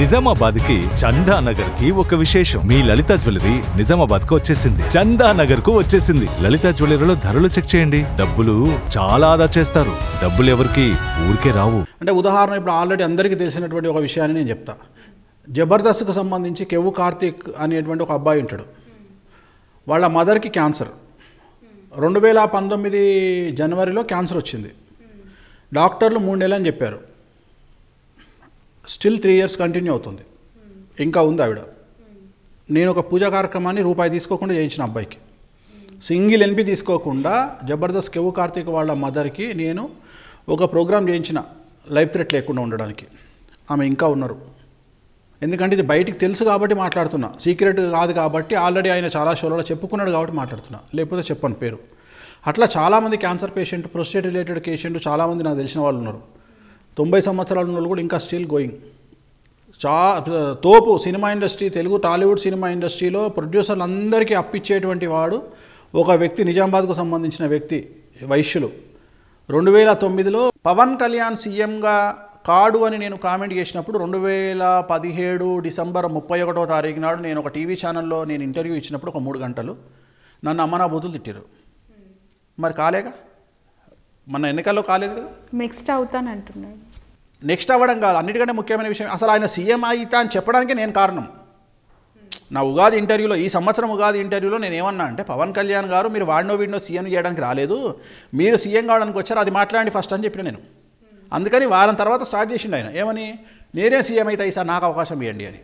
నిజామాబాద్కి చందా నగర్కి ఒక విశేషం మీ లలిత జ్యువెలరీ నిజామాబాద్కు వచ్చేసింది చందా నగర్కు వచ్చేసింది లలిత జ్యువెలరీలో ధరలు చెక్ చేయండి డబ్బులు చాలా ఆదా చేస్తారు డబ్బులు ఎవరికి ఊరికే రావు అంటే ఉదాహరణ ఇప్పుడు ఆల్రెడీ అందరికీ తెలిసినటువంటి ఒక విషయాన్ని నేను చెప్తా జబర్దస్త్కు సంబంధించి కెవ్వు కార్తీక్ అనేటువంటి ఒక అబ్బాయి ఉంటాడు వాళ్ళ మదర్కి క్యాన్సర్ రెండు వేల పంతొమ్మిది జనవరిలో క్యాన్సర్ వచ్చింది డాక్టర్లు మూడేళ్ళని చెప్పారు స్టిల్ త్రీ ఇయర్స్ కంటిన్యూ అవుతుంది ఇంకా ఉంది ఆవిడ నేను ఒక పూజా కార్యక్రమాన్ని రూపాయి తీసుకోకుండా చేయించిన అబ్బాయికి సింగిల్ ఎన్పి తీసుకోకుండా జబర్దస్త్ కెవు కార్తీక్ వాళ్ళ మదర్కి నేను ఒక ప్రోగ్రామ్ చేయించిన లైఫ్ థ్రెట్ లేకుండా ఉండడానికి ఆమె ఇంకా ఉన్నారు ఎందుకంటే ఇది బయటికి తెలుసు కాబట్టి మాట్లాడుతున్నా సీక్రెట్ కాదు కాబట్టి ఆల్రెడీ ఆయన చాలా షోలలో చెప్పుకున్నాడు కాబట్టి మాట్లాడుతున్నా లేకపోతే చెప్పను పేరు అట్లా చాలామంది cancer patient prostate related patient చాలామంది నాకు తెలిసిన వాళ్ళు ఉన్నారు తొంభై సంవత్సరాల నుండి కూడా ఇంకా స్టిల్ గోయింగ్ చా తోపు cinema industry Telugu Tollywood cinema ఇండస్ట్రీలో ప్రొడ్యూసర్లు అందరికీ అప్పిచ్చేటువంటి వాడు ఒక వ్యక్తి నిజామాబాద్కు సంబంధించిన వ్యక్తి వైశ్యులు రెండు వేల తొమ్మిదిలో పవన్ కళ్యాణ్ సీఎంగా కాడు అని నేను కామెంట్ చేసినప్పుడు రెండు వేల పదిహేడు డిసెంబర్ ముప్పై ఒకటో తారీఖు నాడు నేను ఒక టీవీ ఛానల్లో నేను ఇంటర్వ్యూ ఇచ్చినప్పుడు ఒక మూడు గంటలు నన్ను అమ్మనా బూతులు తిట్టారు మరి కాలేగా మన ఎన్నికల్లో కాలేదు నెక్స్ట్ అవుతానంటున్నాడు నెక్స్ట్ అవ్వడం కాదు అన్నిటికంటే ముఖ్యమైన విషయం అసలు ఆయన సీఎం అయితే అని చెప్పడానికి నేను కారణం నా ఉగాది ఇంటర్వ్యూలో ఈ సంవత్సరం ఉగాది ఇంటర్వ్యూలో నేను ఏమన్నా అంటే పవన్ కళ్యాణ్ గారు మీరు వాడినో వీడినో సీఎం చేయడానికి రాలేదు మీరు సీఎం కావడానికి వచ్చారు అది మాట్లాడండి ఫస్ట్ అని చెప్పిన నేను అందుకని వారం తర్వాత స్టార్ట్ చేసిండు ఆయన ఏమని నేనే సీఎం అయితే సార్ నాకు అవకాశం ఇవ్వండి అని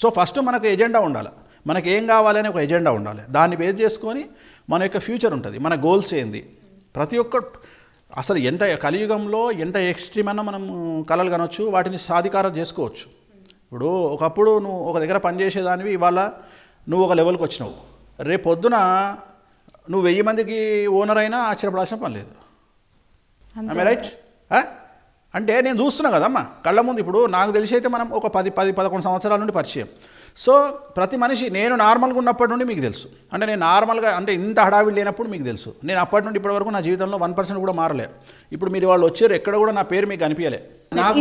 సో ఫస్ట్ మనకు ఎజెండా ఉండాలి మనకు ఏం కావాలని ఒక ఎజెండా ఉండాలి దాన్ని బేస్ చేసుకొని మన యొక్క ఫ్యూచర్ ఉంటుంది మన గోల్స్ ఏంది ప్రతి ఒక్క అసలు ఎంత కలియుగంలో ఎంత ఎక్స్ట్రీమ్ అన్న మనం కళలు కనొచ్చు వాటిని సాధికారం చేసుకోవచ్చు ఇప్పుడు ఒకప్పుడు నువ్వు ఒక దగ్గర పనిచేసేదానివి ఇవాళ నువ్వు ఒక లెవెల్కి వచ్చినావు రేపు పొద్దున నువ్వు వెయ్యి మందికి ఓనర్ అయినా ఆశ్చర్యపడాల్సిన పని లేదు ఆమె రైట్ అంటే నేను చూస్తున్నా కదమ్మా కళ్ళ ముందు ఇప్పుడు నాకు తెలిసి అయితే మనం ఒక పది పది పదకొండు సంవత్సరాల నుండి పరిచయం సో ప్రతి మనిషి నేను నార్మల్గా ఉన్నప్పటి నుండి మీకు తెలుసు అంటే నేను నార్మల్గా అంటే ఇంత హడావిడి లేనప్పుడు మీకు తెలుసు నేను అప్పటి నుండి ఇప్పటి వరకు నా జీవితంలో వన్ పర్సెంట్ కూడా మారలే ఇప్పుడు మీరు వాళ్ళు వచ్చారు ఎక్కడ కూడా నా పేరు మీకు అనిపించలే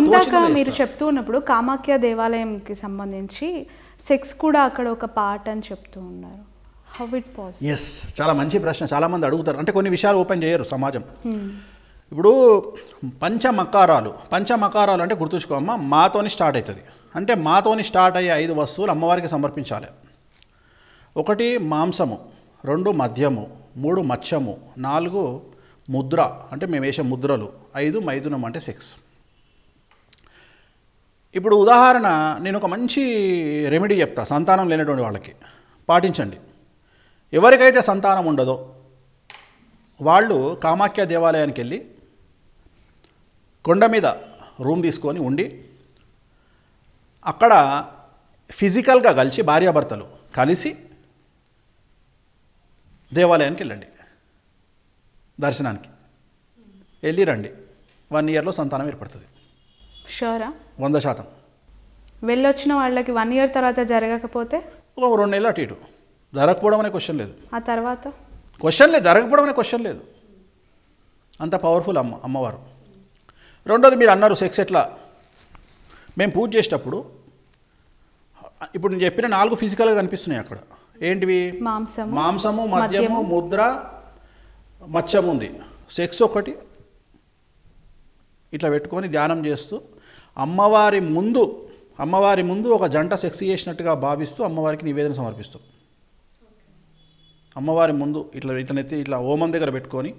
ఇందాక మీరు చెప్తూ ఉన్నప్పుడు కామాఖ్య దేవాలయంకి సంబంధించి సెక్స్ కూడా అక్కడ ఒక పార్ట్ అని చెప్తూ ఉన్నారు హౌ ఇట్ పాసిబుల్ ఎస్ చాలా మంచి ప్రశ్న చాలా మంది అడుగుతారు అంటే కొన్ని విషయాలు ఓపెన్ చేయరు సమాజం hmm. ఇప్పుడు పంచమకారాలు పంచమకారాలు అంటే గుర్తుంచుకోమ్మ మాతోని స్టార్ట్ అవుతుంది అంటే మాతోని స్టార్ట్ అయ్యే ఐదు వస్తువులు అమ్మవారికి సమర్పించాలి ఒకటి మాంసము రెండు మద్యము మూడు మత్స్యము నాలుగు ముద్ర అంటే మేము వేసే ముద్రలు ఐదు మైదునం అంటే సెక్స్ ఇప్పుడు ఉదాహరణ నేను ఒక మంచి రెమెడీ చెప్తా సంతానం లేనటువంటి వాళ్ళకి పాటించండి ఎవరికైతే సంతానం ఉండదో వాళ్ళు కామాఖ్య దేవాలయానికి వెళ్ళి కొండ మీద రూమ్ తీసుకొని ఉండి అక్కడ ఫిజికల్గా కలిసి భార్యాభర్తలు కలిసి దేవాలయానికి వెళ్ళండి దర్శనానికి వెళ్ళి రండి వన్ ఇయర్లో సంతానం ఏర్పడుతుంది షూరా వంద శాతం వెళ్ళొచ్చిన వాళ్ళకి వన్ ఇయర్ తర్వాత జరగకపోతే ఒక రెండు నెలలు అటు ఇటు జరగకపోవడం అనే క్వశ్చన్ లేదు ఆ తర్వాత క్వశ్చన్ లేదు జరగకపోవడం అనే క్వశ్చన్ లేదు అంత పవర్ఫుల్ అమ్మ అమ్మవారు రెండోది మీరు అన్నారు సెక్స్ ఎట్లా మేము పూజ చేసేటప్పుడు ఇప్పుడు నేను చెప్పిన నాలుగు ఫిజికల్గా కనిపిస్తున్నాయి అక్కడ ఏంటివి మాంసము మద్యము ముద్ర మత్స్యం ఉంది సెక్స్ ఒకటి ఇట్లా పెట్టుకొని ధ్యానం చేస్తూ అమ్మవారి ముందు అమ్మవారి ముందు ఒక జంట సెక్స్ చేసినట్టుగా భావిస్తూ అమ్మవారికి నివేదన సమర్పిస్తాం అమ్మవారి ముందు ఇట్లా ఇట్లనైతే ఇట్లా ఓమం దగ్గర పెట్టుకొని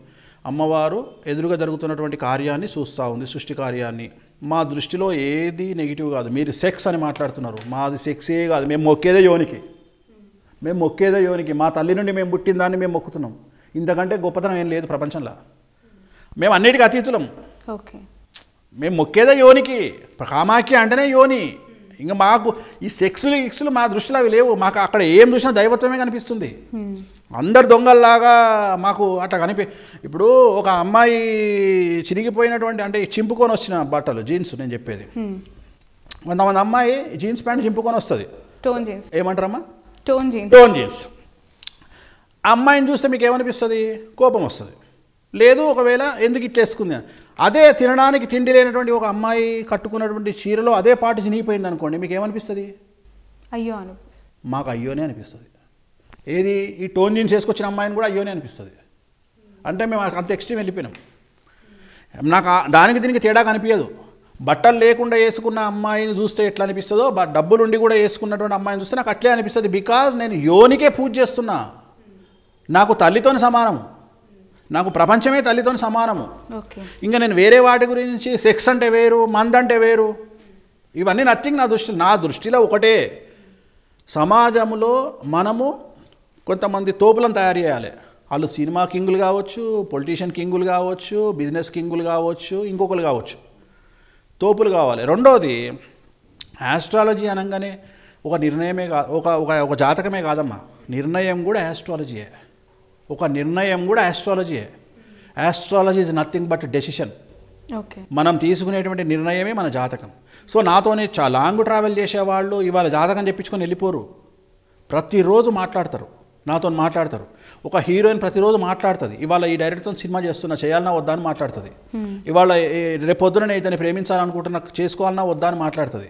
అమ్మవారు ఎదురుగా జరుగుతున్నటువంటి కార్యాన్ని చూస్తూ ఉంది సృష్టి కార్యాన్ని మా దృష్టిలో ఏది నెగిటివ్ కాదు మీరు సెక్స్ అని మాట్లాడుతున్నారు మాది సెక్సే కాదు మేము మొక్కేదే యోనికి మేము మొక్కేదే యోనికి మా తల్లి నుండి మేము పుట్టిన దాన్ని మేము మొక్కుతున్నాం ఇంతకంటే గొప్పతనం ఏం లేదు ప్రపంచంలో మేము అన్నిటికి అతీతులం ఓకే మేము మొక్కేదే యోనికి కామాఖ్య అంటేనే యోని ఇంకా మాకు ఈ సెక్స్లు ఇక్స్లు మా దృష్టిలో అవి లేవు మాకు అక్కడ ఏం చూసినా దైవత్వమే కనిపిస్తుంది hmm. అందరు దొంగల్లాగా మాకు అట్లా కనిపి ఇప్పుడు ఒక అమ్మాయి చిరిగిపోయినటువంటి అంటే చింపుకొని వచ్చిన బట్టలు జీన్స్ నేను చెప్పేది కొంతమంది అమ్మాయి జీన్స్ ప్యాంట్ చింపుకొని వస్తుంది టోన్ జీన్స్ ఏమంటారమ్మా టోన్ జీన్స్ టోన్ జీన్స్ అమ్మాయిని చూస్తే మీకు ఏమనిపిస్తుంది కోపం వస్తుంది లేదు ఒకవేళ ఎందుకు ఇట్లేసుకుంది అదే తినడానికి తిండి లేనటువంటి ఒక అమ్మాయి కట్టుకున్నటువంటి చీరలో అదే పాటు చినిగిపోయింది అనుకోండి మీకు ఏమనిపిస్తుంది అయ్యో అను మాకు అయ్యోనే అనిపిస్తుంది ఏది ఈ టోన్ జీన్స్ వేసుకొచ్చిన అమ్మాయిని కూడా అయ్యోనే అనిపిస్తుంది అంటే మేము అంత ఎక్స్ట్రీమ్ వెళ్ళిపోయినాం నాకు దానికి దీనికి తేడా కనిపించదు బట్టలు లేకుండా వేసుకున్న అమ్మాయిని చూస్తే ఎట్లా అనిపిస్తుందో డబ్బులు ఉండి కూడా వేసుకున్నటువంటి అమ్మాయిని చూస్తే నాకు అట్లే అనిపిస్తుంది బికాజ్ నేను యోనికే పూజ చేస్తున్నా నాకు తల్లితోని సమానము నాకు ప్రపంచమే తల్లితో సమానము ఇంకా నేను వేరే వాటి గురించి సెక్స్ అంటే వేరు మంద్ అంటే వేరు ఇవన్నీ నథింగ్ నా దృష్టి నా దృష్టిలో ఒకటే సమాజంలో మనము కొంతమంది తోపులను తయారు చేయాలి వాళ్ళు సినిమా కింగులు కావచ్చు పొలిటీషియన్ కింగులు కావచ్చు బిజినెస్ కింగులు కావచ్చు ఇంకొకరు కావచ్చు తోపులు కావాలి రెండోది యాస్ట్రాలజీ అనగానే ఒక నిర్ణయమే కాదు ఒక ఒక ఒక జాతకమే కాదమ్మా నిర్ణయం కూడా యాస్ట్రాలజీయే ఒక నిర్ణయం కూడా యాస్ట్రాలజీయే astrology is nothing but decision మనం తీసుకునేటువంటి నిర్ణయమే మన జాతకం సో నాతోనే చా లాంగ్ ట్రావెల్ చేసేవాళ్ళు ఇవాళ జాతకం చెప్పించుకొని వెళ్ళిపోరు ప్రతిరోజు మాట్లాడతారు నాతో మాట్లాడతారు ఒక హీరోయిన్ ప్రతిరోజు మాట్లాడుతుంది ఇవాళ ఈ డైరెక్టర్తో సినిమా చేస్తున్నా చేయాలన్నా వద్దా అని మాట్లాడుతుంది ఇవాళ రేపొద్దున ఇతని ప్రేమించాలనుకుంటున్నా చేసుకోవాలన్నా వద్దా అని మాట్లాడుతుంది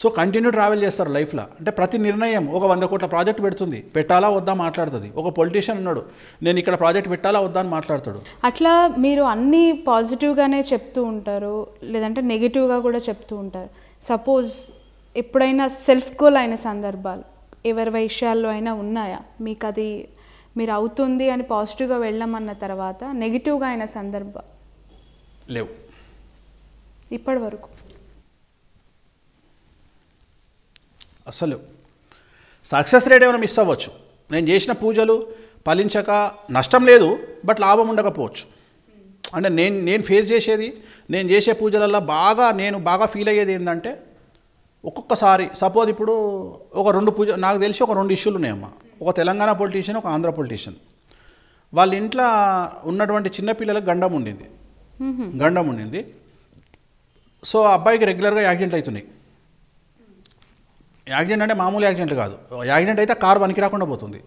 సో కంటిన్యూ ట్రావెల్ చేస్తారు లైఫ్లో అంటే ప్రతి నిర్ణయం ఒక వంద కోట్ల ప్రాజెక్ట్ పెడుతుంది పెట్టాలా వద్దా మాట్లాడుతుంది ఒక పొలిటీషియన్ ఉన్నాడు నేను ఇక్కడ ప్రాజెక్ట్ పెట్టాలా వద్దా అని మాట్లాడతాడు అట్లా మీరు అన్నీ పాజిటివ్గానే చెప్తూ ఉంటారు లేదంటే నెగిటివ్గా కూడా చెప్తూ ఉంటారు సపోజ్ ఎప్పుడైనా సెల్ఫ్ గోల్ అయిన సందర్భాలు ఎవరి విషయాల్లో అయినా ఉన్నాయా మీకు అది మీరు అవుతుంది అని పాజిటివ్గా వెళ్ళమన్న తర్వాత నెగిటివ్గా అయిన సందర్భం లేవు ఇప్పటి వరకు అసలు సక్సెస్ రేట్ ఏమైనా మిస్ అవ్వచ్చు నేను చేసిన పూజలు ఫలించక నష్టం లేదు బట్ లాభం ఉండకపోవచ్చు అంటే నేను నేను ఫేస్ చేసేది నేను చేసే పూజలల్లో బాగా నేను బాగా ఫీల్ అయ్యేది ఏంటంటే ఒక్కొక్కసారి సపోజ్ ఇప్పుడు ఒక రెండు పూజ నాకు తెలిసి ఒక రెండు ఇష్యూలు ఉన్నాయమ్మా ఒక తెలంగాణ పొలిటీషియన్ ఒక ఆంధ్ర పొలిటీషియన్ వాళ్ళ ఇంట్లో ఉన్నటువంటి చిన్నపిల్లలకు గండం ఉండింది గండం ఉండింది సో అబ్బాయికి రెగ్యులర్గా యాక్సిడెంట్ అవుతున్నాయి యాక్సిడెంట్ అంటే మామూలు యాక్సిడెంట్ కాదు యాక్సిడెంట్ అయితే కారు పనికి రాకుండా పోతుంది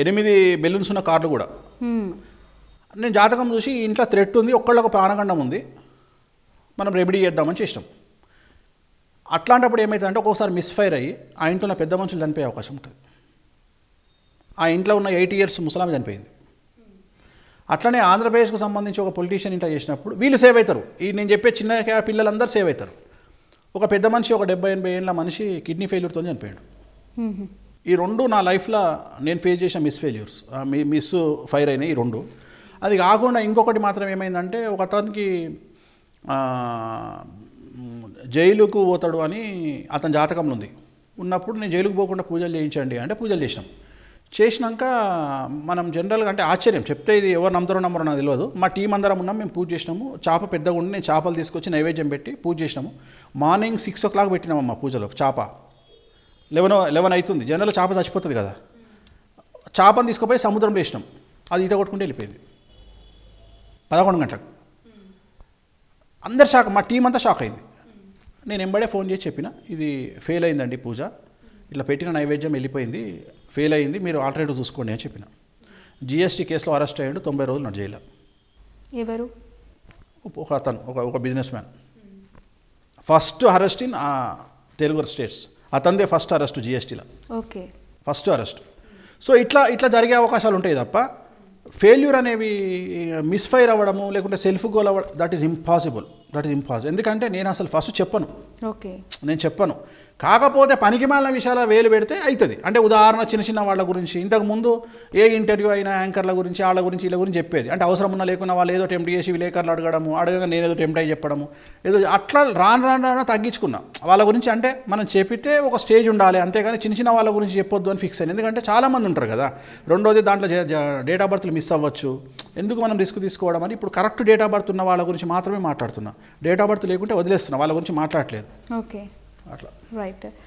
ఎనిమిది బెలూన్స్ ఉన్న కార్లు కూడా నేను జాతకం చూసి ఇంట్లో థ్రెట్ ఉంది ఒక్కళ్ళొక ప్రాణగండం ఉంది మనం రెమెడీ చేద్దామని చేసినాం అట్లాంటప్పుడు ఏమవుతుందంటే ఒక్కోసారి మిస్ఫైర్ అయ్యి ఆ ఇంట్లో పెద్ద మనుషులు చనిపోయే అవకాశం ఉంటుంది ఆ ఇంట్లో ఉన్న ఎయిటీ ఇయర్స్ ముసలామి చనిపోయింది అట్లనే ఆంధ్రప్రదేశ్కు సంబంధించి ఒక పొలిటీషియన్ ఇంటర్ చేసినప్పుడు వీళ్ళు సేవ్ అవుతారు ఈ నేను చెప్పే చిన్న పిల్లలందరూ సేవ్ అవుతారు ఒక పెద్ద మనిషి ఒక డెబ్బై ఎనభై ఏళ్ళ మనిషి కిడ్నీ ఫెయిల్యూర్తో చనిపోయాడు ఈ రెండు నా లైఫ్లో నేను ఫేస్ చేసిన మిస్ ఫెయిల్యూర్స్ మిస్ ఫైర్ అయినాయి ఈ రెండు అది కాకుండా ఇంకొకటి మాత్రం ఏమైందంటే ఒక అతనికి జైలుకు పోతాడు అని అతని జాతకంలో ఉంది ఉన్నప్పుడు నేను జైలుకు పోకుండా పూజలు చేయించండి అంటే పూజలు చేసినాం చేసినాక మనం జనరల్గా అంటే ఆశ్చర్యం చెప్తే ఇది ఎవరు నమ్ముతారో నమ్మరో నాకు తెలియదు మా టీం అందరం ఉన్నాం మేము పూజ చేసినాము చేప పెద్దగా ఉండి నేను చేపలు తీసుకొచ్చి నైవేద్యం పెట్టి పూజ చేసినాము మార్నింగ్ సిక్స్ ఓ క్లాక్ పెట్టినామమ్మా పూజలో చేప లెవెన్ లెవెన్ అవుతుంది జనరల్ చేప చచ్చిపోతుంది కదా చేపను తీసుకుపోయి సముద్రం వేసినాం అది ఈత కొట్టుకుంటే వెళ్ళిపోయింది పదకొండు గంటలకు అందరు షాక్ మా టీం అంతా షాక్ అయింది నేను ఎంబడే ఫోన్ చేసి చెప్పిన ఇది ఫెయిల్ అయిందండి పూజ ఇట్లా పెట్టిన నైవేద్యం వెళ్ళిపోయింది ఫెయిల్ అయింది మీరు ఆల్టర్నేటివ్ చూసుకోండి అని చెప్పిన జిఎస్టీ కేసులో అరెస్ట్ అయ్యాడు తొంభై రోజులు నడు జైలు ఎవరు ఒక అతను ఒక ఒక business man first arrest in Telugu states అతనిదే ఫస్ట్ అరెస్ట్ జిఎస్టీలో ఓకే ఫస్ట్ అరెస్ట్ సో ఇట్లా ఇట్లా జరిగే అవకాశాలు ఉంటాయి తప్ప ఫెయిల్యూర్ అనేవి మిస్ఫైర్ అవ్వడము లేకుంటే సెల్ఫ్ గోల్ అవ్వడం that is impossible that is impossible ఎందుకంటే నేను అసలు ఫస్ట్ చెప్పను ఓకే నేను చెప్పను కాకపోతే పనికి మాలిన విషయాలు వేలు పెడితే అవుతుంది అంటే ఉదాహరణ చిన్న చిన్న వాళ్ళ గురించి ఇంతకుముందు ఏ ఇంటర్వ్యూ అయినా యాంకర్ల గురించి వాళ్ళ గురించి వీళ్ళ గురించి చెప్పేది అంటే అవసరం ఉన్న లేకున్నా వాళ్ళు ఏదో టెంప్ట్ చేసి విలేకరులు అడగడము అడగగా నేను ఏదో టెంప్ట్ అయ్యి చెప్పడము ఏదో అట్లా రాను రాను రాను తగ్గించుకున్నాం వాళ్ళ గురించి అంటే మనం చెప్పితే ఒక స్టేజ్ ఉండాలి అంతేగాని చిన్న చిన్న వాళ్ళ గురించి చెప్పొద్దు అని ఫిక్స్ అయింది ఎందుకంటే చాలామంది ఉంటారు కదా రెండోది దాంట్లో డేట్ ఆఫ్ బర్త్లు మిస్ అవ్వచ్చు ఎందుకు మనం రిస్క్ తీసుకోవడం అని ఇప్పుడు కరెక్ట్ డేట్ ఆఫ్ బర్త్ ఉన్న వాళ్ళ గురించి మాత్రమే మాట్లాడుతున్నాం డేట్ ఆఫ్ బర్త్ లేకుంటే వదిలేస్తున్నాం వాళ్ళ గురించి మాట్లాడలేదు ఓకే అట్లా రైట్